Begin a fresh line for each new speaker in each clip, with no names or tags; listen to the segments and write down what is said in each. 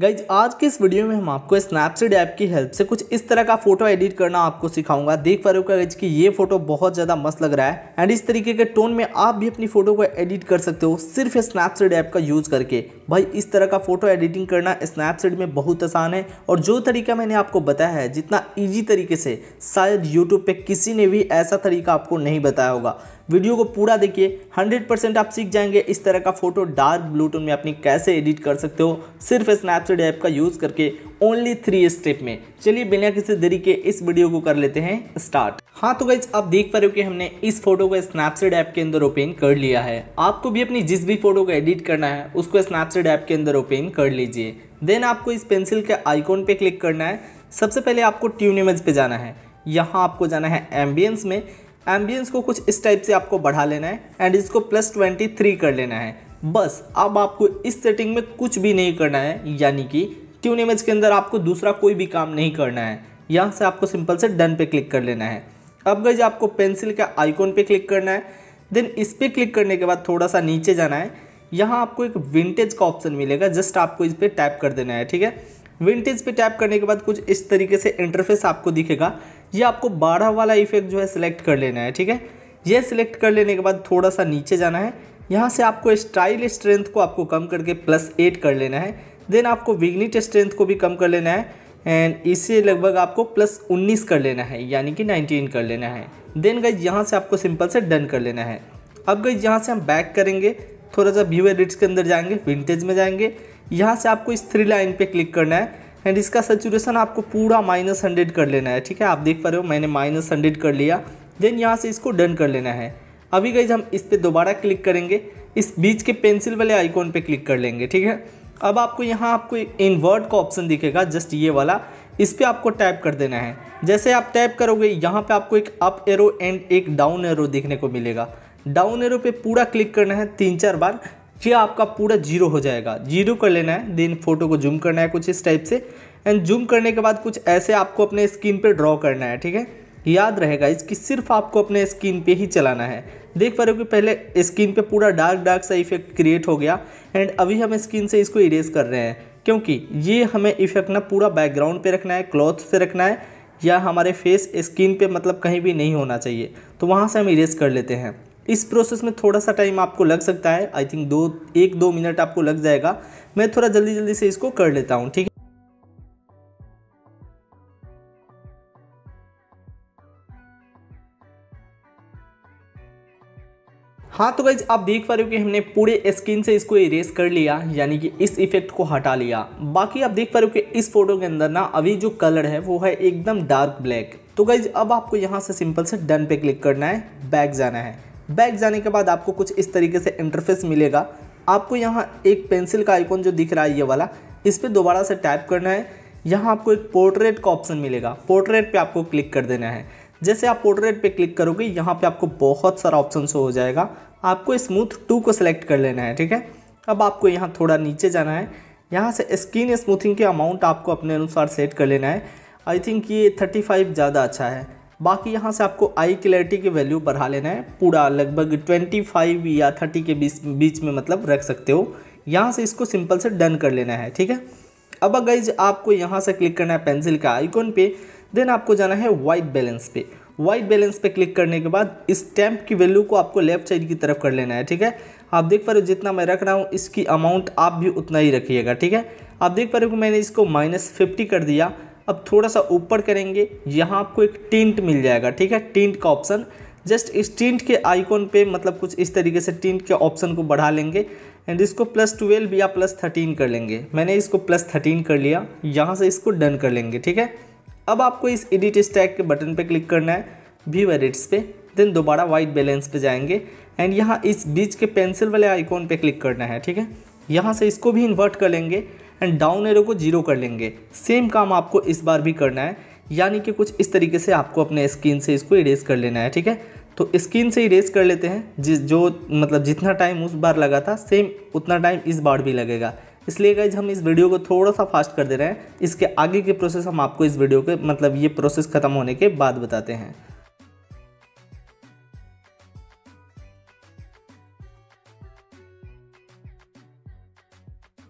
guys आज के इस वीडियो में हम आपको स्नैपसीड ऐप की हेल्प से कुछ इस तरह का फोटो एडिट करना आपको सिखाऊंगा देख पा रहे हो गाइज कि ये फोटो बहुत ज़्यादा मस्त लग रहा है एंड इस तरीके के टोन में आप भी अपनी फोटो को एडिट कर सकते हो सिर्फ स्नैपसीड ऐप का यूज़ करके भाई इस तरह का फोटो एडिटिंग करना स्नैपसीड में बहुत आसान है और जो तरीका मैंने आपको बताया है जितना ईजी तरीके से शायद यूट्यूब पर किसी ने भी ऐसा तरीका आपको नहीं बताया होगा वीडियो को पूरा देखिए 100% आप सीख जाएंगे इस तरह का फोटो डार्क ब्लू में अपनी कैसे एडिट कर सकते हो सिर्फ स्नैपचैट ऐप का यूज़ करके ओनली थ्री स्टेप में चलिए बिना किसी देरी के इस वीडियो को कर लेते हैं स्टार्ट हाँ तो गाइज आप देख पा रहे हो कि हमने इस फोटो को स्नैपचैट ऐप के अंदर ओपन कर लिया है आपको भी अपनी जिस भी फोटो को एडिट करना है उसको स्नैपचैट ऐप के अंदर ओपन कर लीजिए देन आपको इस पेंसिल के आइकॉन पे क्लिक करना है सबसे पहले आपको ट्यून इमेज पे जाना है यहाँ आपको जाना है एम्बियंस में एम्बियंस को कुछ इस टाइप से आपको बढ़ा लेना है एंड इसको प्लस ट्वेंटी थ्री कर लेना है बस अब आपको इस सेटिंग में कुछ भी नहीं करना है यानी कि ट्यून इमेज के अंदर आपको दूसरा कोई भी काम नहीं करना है यहाँ से आपको सिंपल से डन पे क्लिक कर लेना है अब गई आपको पेंसिल के आइकॉन पे क्लिक करना है देन इस पर क्लिक करने के बाद थोड़ा सा नीचे जाना है यहाँ आपको एक विंटेज का ऑप्शन मिलेगा जस्ट आपको इस पर टैप कर देना है ठीक है विंटेज पे टैप करने के बाद कुछ इस तरीके से इंटरफेस आपको दिखेगा ये आपको बारह वाला इफेक्ट जो है सिलेक्ट कर लेना है ठीक है ये सिलेक्ट कर लेने के बाद थोड़ा सा नीचे जाना है यहाँ से आपको स्टाइल स्ट्रेंथ को आपको कम करके प्लस एट कर लेना है देन आपको विग्निट स्ट्रेंथ को भी कम कर लेना है एंड इसे लगभग आपको प्लस उन्नीस कर लेना है यानी कि नाइनटीन कर लेना है देन गई यहाँ से आपको सिंपल से डन कर लेना है अब गई यहाँ से हम बैक करेंगे थोड़ा सा व्यूअर रिट्स के अंदर जाएंगे विंटेज में जाएंगे यहाँ से आपको इस थ्री लाइन पे क्लिक करना है एंड इसका सेचुरेशन आपको पूरा माइनस हंड्रेड कर लेना है ठीक है आप देख पा रहे हो मैंने माइनस हंड्रेड कर लिया देन यहाँ से इसको डन कर लेना है अभी गई हम इस पर दोबारा क्लिक करेंगे इस बीच के पेंसिल वाले आइकॉन पर क्लिक कर लेंगे ठीक है अब आपको यहाँ आपको इन्वर्ट का ऑप्शन दिखेगा जस्ट ये वाला इस पर आपको टैप कर देना है जैसे आप टैप करोगे यहाँ पे आपको एक अप एरो एंड एक डाउन एरो देखने को मिलेगा डाउन एरो पे पूरा क्लिक करना है तीन चार बार फिर आपका पूरा जीरो हो जाएगा जीरो कर लेना है देन फोटो को जूम करना है कुछ इस टाइप से एंड जूम करने के बाद कुछ ऐसे आपको अपने स्क्रीन पर ड्रॉ करना है ठीक है याद रहेगा इसकी सिर्फ आपको अपने स्क्रीन पे ही चलाना है देख पा रहे हो कि पहले स्क्रीन पे पूरा डार्क डार्क सा इफेक्ट क्रिएट हो गया एंड अभी हम स्क्रीन से इसको इरेज कर रहे हैं क्योंकि ये हमें इफेक्ट ना पूरा बैकग्राउंड पे रखना है क्लॉथ पे रखना है या हमारे फेस स्क्रीन पे मतलब कहीं भी नहीं होना चाहिए तो वहाँ से हम इरेज कर लेते हैं इस प्रोसेस में थोड़ा सा टाइम आपको लग सकता है आई थिंक दो एक दो मिनट आपको लग जाएगा मैं थोड़ा जल्दी जल्दी से इसको कर लेता हूँ ठीक है हाँ तो गाइज आप देख पा रहे हो कि हमने पूरे स्क्रीन से इसको इरेज कर लिया यानी कि इस इफेक्ट को हटा लिया बाकी आप देख पा रहे हो कि इस फोटो के अंदर ना अभी जो कलर है वो है एकदम डार्क ब्लैक तो गाइज अब आपको यहाँ से सिंपल से डन पे क्लिक करना है बैक जाना है बैक जाने के बाद आपको कुछ इस तरीके से इंटरफेस मिलेगा आपको यहाँ एक पेंसिल का आइकॉन जो दिख रहा है ये वाला इस पर दोबारा से टाइप करना है यहाँ आपको एक पोर्ट्रेट का ऑप्शन मिलेगा पोर्ट्रेट पे आपको क्लिक कर देना है जैसे आप पोर्ट्रेट पे क्लिक करोगे यहाँ पे आपको बहुत सारा ऑप्शन शो हो जाएगा आपको स्मूथ टू को सिलेक्ट कर लेना है ठीक है अब आपको यहाँ थोड़ा नीचे जाना है यहाँ से स्किन स्मूथिंग के अमाउंट आपको अपने अनुसार सेट कर लेना है आई थिंक ये थर्टी फाइव ज़्यादा अच्छा है बाकी यहाँ से आपको आई क्लैरिटी की वैल्यू बढ़ा लेना है पूरा लगभग 25 या 30 के बीच बीच में मतलब रख सकते हो यहाँ से इसको सिंपल से डन कर लेना है ठीक है अब अगर आपको यहाँ से क्लिक करना है पेंसिल का आइकॉन पे देन आपको जाना है वाइट बैलेंस पे वाइट बैलेंस पे क्लिक करने के बाद इस टैम्प की वैल्यू को आपको लेफ्ट साइड की तरफ कर लेना है ठीक है आप देख पा रहे हो जितना मैं रख रहा हूँ इसकी अमाउंट आप भी उतना ही रखिएगा ठीक है आप देख पा रहे हो कि मैंने इसको माइनस फिफ्टी कर दिया अब थोड़ा सा ऊपर करेंगे यहाँ आपको एक टिंट मिल जाएगा ठीक है टिंट का ऑप्शन जस्ट इस टिंट के आइकॉन पे मतलब कुछ इस तरीके से टिंट के ऑप्शन को बढ़ा लेंगे एंड इसको प्लस ट्वेल्व या प्लस थर्टीन कर लेंगे मैंने इसको प्लस थर्टीन कर लिया यहाँ से इसको डन कर लेंगे ठीक है अब आपको इस एडिट स्टैक के बटन पे क्लिक करना है व्यू एडिट्स पे देन दोबारा वाइट बैलेंस पे जाएंगे एंड यहाँ इस बीच के पेंसिल वाले आइकॉन पे क्लिक करना है ठीक है यहाँ से इसको भी इन्वर्ट कर लेंगे एंड डाउन एरो को जीरो कर लेंगे सेम काम आपको इस बार भी करना है यानी कि कुछ इस तरीके से आपको अपने स्क्रीन से इसको इरेज कर लेना है ठीक है तो स्क्रीन से इरेज कर लेते हैं जिस जो मतलब जितना टाइम उस बार लगा था सेम उतना टाइम इस बार भी लगेगा इसलिए गाइज हम इस वीडियो को थोड़ा सा फास्ट कर दे रहे हैं इसके आगे की प्रोसेस हम आपको इस वीडियो के मतलब ये प्रोसेस ख़त्म होने के बाद बताते हैं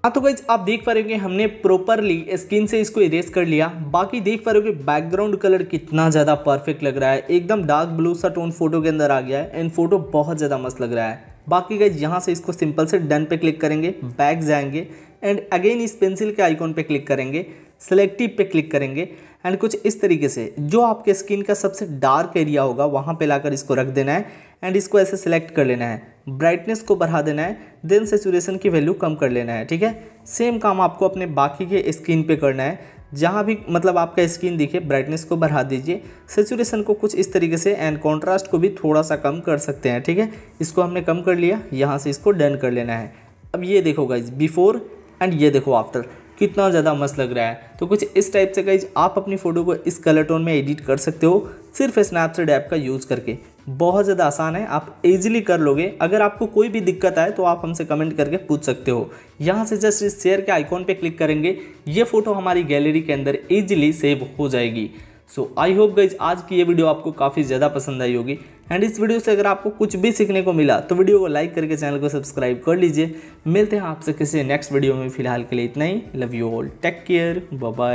हाँ तो गाइज आप देख पा रहे होंगे हमने प्रॉपरली स्किन से इसको इरेज कर लिया बाकी देख पा रहे होंगे बैकग्राउंड कलर कितना ज़्यादा परफेक्ट लग रहा है एकदम डार्क ब्लू सा टोन फोटो के अंदर आ गया है एंड फोटो बहुत ज़्यादा मस्त लग रहा है बाकी गाइज यहाँ से इसको सिंपल से डन पे क्लिक करेंगे बैक जाएंगे एंड अगेन इस पेंसिल के आइकॉन पे क्लिक करेंगे सेलेक्टिव पे क्लिक करेंगे एंड कुछ इस तरीके से जो आपके स्किन का सबसे डार्क एरिया होगा वहाँ पे लाकर इसको रख देना है एंड इसको ऐसे सेलेक्ट कर लेना है ब्राइटनेस को बढ़ा देना है देन सेचुरेशन की वैल्यू कम कर लेना है ठीक है सेम काम आपको अपने बाकी के स्क्रीन पे करना है जहाँ भी मतलब आपका स्क्रीन दिखे ब्राइटनेस को बढ़ा दीजिए सेचुरेशन को कुछ इस तरीके से एंड कॉन्ट्रास्ट को भी थोड़ा सा कम कर सकते हैं ठीक है इसको हमने कम कर लिया यहाँ से इसको डन कर लेना है अब ये देखो गाइज बिफोर एंड ये देखो आफ्टर कितना ज़्यादा मस्त लग रहा है तो कुछ इस टाइप से गाइज आप अपनी फ़ोटो को इस कलर टोन में एडिट कर सकते हो सिर्फ स्नैपचैट ऐप का यूज़ करके बहुत ज़्यादा आसान है आप इजीली कर लोगे अगर आपको कोई भी दिक्कत आए तो आप हमसे कमेंट करके पूछ सकते हो यहाँ से जस्ट इस शेयर के आइकॉन पे क्लिक करेंगे ये फ़ोटो हमारी गैलरी के अंदर इजीली सेव हो जाएगी सो आई होप गई आज की ये वीडियो आपको काफ़ी ज़्यादा पसंद आई होगी एंड इस वीडियो से अगर आपको कुछ भी सीखने को मिला तो वीडियो को लाइक करके चैनल को सब्सक्राइब कर लीजिए मिलते हैं आपसे किसी नेक्स्ट वीडियो में फिलहाल के लिए इतना ही love you all take care bye